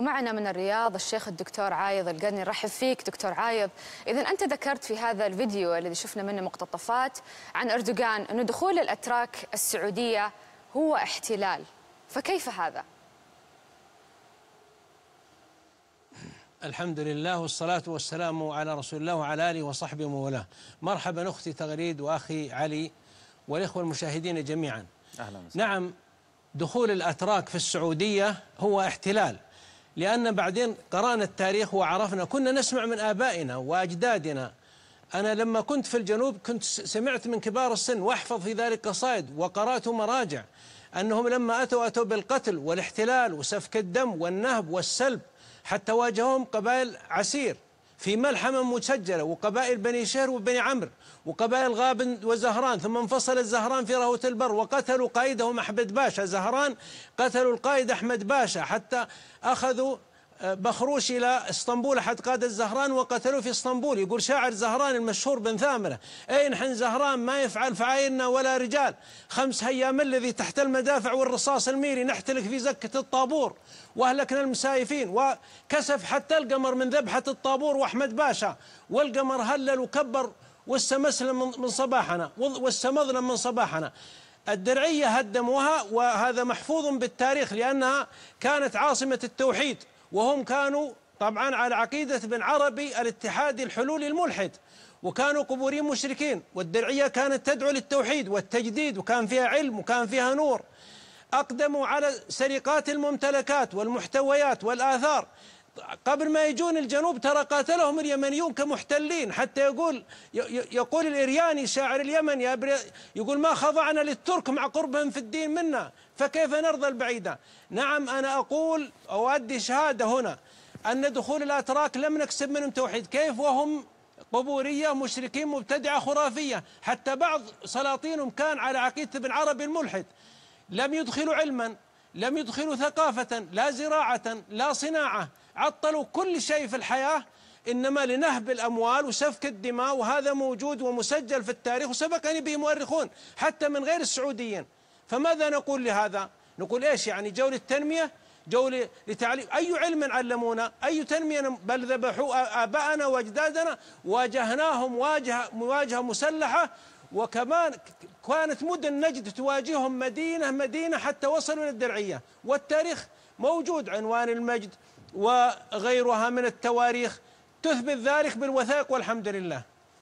ومعنا من الرياض الشيخ الدكتور عايض القرني نرحب فيك دكتور عايض إذا أنت ذكرت في هذا الفيديو الذي شفنا منه مقتطفات عن أردوغان أنه دخول الأتراك السعودية هو احتلال فكيف هذا؟ الحمد لله والصلاة والسلام على رسول الله وعلى آله وصحبه ومولاه مرحبا أختي تغريد وأخي علي والإخوة المشاهدين جميعا أهلا نعم دخول الأتراك في السعودية هو احتلال لأن بعدين قرأنا التاريخ وعرفنا كنا نسمع من آبائنا وأجدادنا أنا لما كنت في الجنوب كنت سمعت من كبار السن وأحفظ في ذلك قصائد وقرأت مراجع أنهم لما أتوا أتوا بالقتل والاحتلال وسفك الدم والنهب والسلب حتى واجههم قبائل عسير في ملحمة مسجلة وقبائل بني شهر وبني عمرو وقبائل غابن وزهران ثم انفصل الزهران في رهوة البر وقتلوا قائدهم أحمد باشا زهران قتلوا القائد أحمد باشا حتى أخذوا بخروش إلى اسطنبول حد قاد الزهران وقتلوه في اسطنبول يقول شاعر زهران المشهور بن ثامرة أين حن زهران ما يفعل فعايلنا ولا رجال خمس هيام الذي تحت المدافع والرصاص الميري نحتلك في زكة الطابور وأهلكنا المسايفين وكسف حتى القمر من ذبحة الطابور وأحمد باشا والقمر هلل وكبر والسمسلم من صباحنا والسمظلم من صباحنا الدرعية هدموها وهذا محفوظ بالتاريخ لأنها كانت عاصمة التوحيد وهم كانوا طبعا على عقيدة بن عربي الاتحاد الحلول الملحد وكانوا قبورين مشركين والدرعية كانت تدعو للتوحيد والتجديد وكان فيها علم وكان فيها نور أقدموا على سرقات الممتلكات والمحتويات والآثار قبل ما يجون الجنوب ترى قاتلهم اليمنيون كمحتلين حتى يقول يقول الإرياني شاعر اليمن يا يقول ما خضعنا للترك مع قربهم في الدين منا فكيف نرضى البعيدة نعم أنا أقول أؤدي شهادة هنا أن دخول الأتراك لم نكسب منهم توحيد كيف وهم قبورية مشركين مبتدعة خرافية حتى بعض سلاطينهم كان على عقيدة ابن عربي الملحد لم يدخلوا علما لم يدخلوا ثقافة لا زراعة لا صناعة عطلوا كل شيء في الحياة إنما لنهب الأموال وسفك الدماء وهذا موجود ومسجل في التاريخ وسبقني به مؤرخون حتى من غير السعوديين فماذا نقول لهذا نقول إيش يعني جولة التنمية جولة لتعليم أي علم علمونا أي تنمية بل ذبحوا آباءنا وأجدادنا واجهناهم مواجهة مسلحة وكمان كانت مدن نجد تواجههم مدينة مدينة حتى وصلوا إلى الدرعية والتاريخ موجود عنوان المجد وغيرها من التواريخ تثبت ذلك بالوثائق والحمد لله